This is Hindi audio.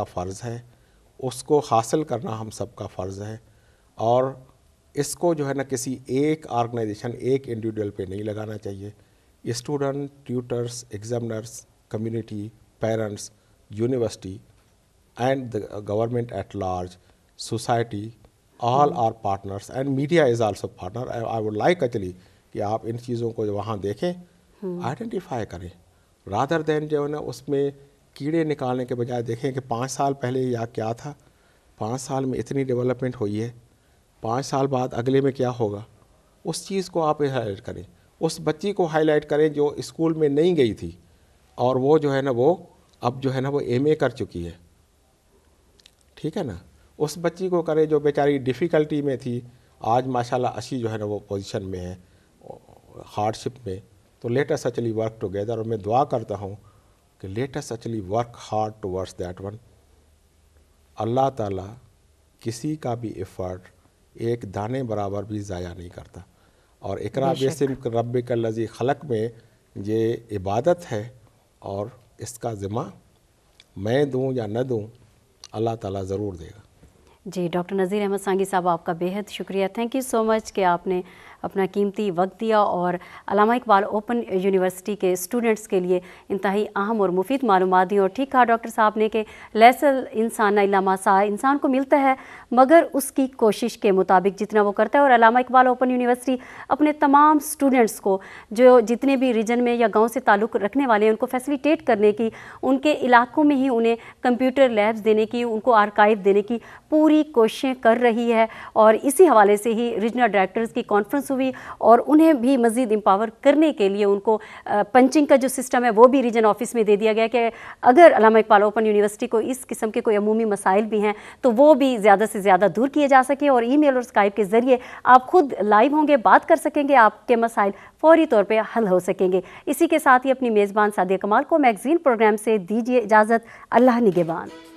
सबका फ़र्ज़ है उसको हासिल करना हम सबका फ़र्ज़ है और इसको जो है ना किसी एक ऑर्गेनाइजेशन एक इंडिविजुअल पे नहीं लगाना चाहिए student tutors examiners community parents university and the government at large society all are partners and media is also partner I would like actually कि आप इन चीज़ों को वहाँ देखें हम्म। आइडेंटिफाई करें रादर देन जो है ना उसमें कीड़े निकालने के बजाय देखें कि पाँच साल पहले या क्या था पाँच साल में इतनी डेवलपमेंट हुई है पाँच साल बाद अगले में क्या होगा उस चीज़ को आप हाईलाइट करें उस बच्ची को हाईलाइट करें जो स्कूल में नहीं गई थी और वो जो है ना वो अब जो है ना वो एम कर चुकी है ठीक है ना उस बच्ची को करें जो बेचारी डिफ़िकल्टी में थी आज माशाल्लाह अच्छी जो है ना वो पोजीशन में है हार्डशिप में तो लेटर सचली वर्क टुगेदर और मैं दुआ करता हूँ कि let us actually work hard towards that one Allah Taala किसी का भी एफर्ट एक दाने बराबर भी ज़ाया नहीं करता और इकरा बेसम रब लजी खलक में ये इबादत है और इसका ज़िम्मा मैं दूँ या न दूँ अल्लाह ताला ज़रूर देगा जी डॉक्टर नज़ीर अहमद सांगी साहब आपका बेहद शुक्रिया थैंक यू सो मच कि आपने अपना कीमती वक्त दिया और अलामा इकबाल ओपन यूनिवर्सिटी के स्टूडेंट्स के लिए इंतहाई अहम और मुफीद मालूम दी और ठीक कहा डॉक्टर साहब ने कि लहसल इंसान इलामासा इंसान को मिलता है मगर उसकी कोशिश के मुताबिक जितना वो करता है और अलामा इकबाल ओपन यूनिवर्सिटी अपने तमाम स्टूडेंट्स को जो जितने भी रीजन में या गाँव से ताल्लुक़ रखने वाले हैं उनको फैसिलिटेट करने की उनके इलाकों में ही उन्हें कंप्यूटर लैब्स देने की उनको आर्काइव देने की पूरी कोशिशें कर रही है और इसी हवाले से ही रीजनल डायरेक्टर्स की कॉन्फ्रेंस हुई और उन्हें भी मज़ीद एम्पावर करने के लिए उनको पंचिंग का जो सिस्टम है वो भी रीजन ऑफिस में दे दिया गया कि अगर अलामा इकबाल ओपन यूनिवर्सिटी को इस किस्म के कोई अमूमी मसाइल भी हैं तो वो भी ज़्यादा से ज़्यादा दूर किए जा सकें और ई मेल और स्काइप के ज़रिए आप खुद लाइव होंगे बात कर सकेंगे आपके मसाइल फौरी तौर पर हल हो सकेंगे इसी के साथ ही अपनी मेज़बान सादिया कमाल को मैगज़ीन प्रोग्राम से दीजिए इजाज़त अल्लाह निगेबान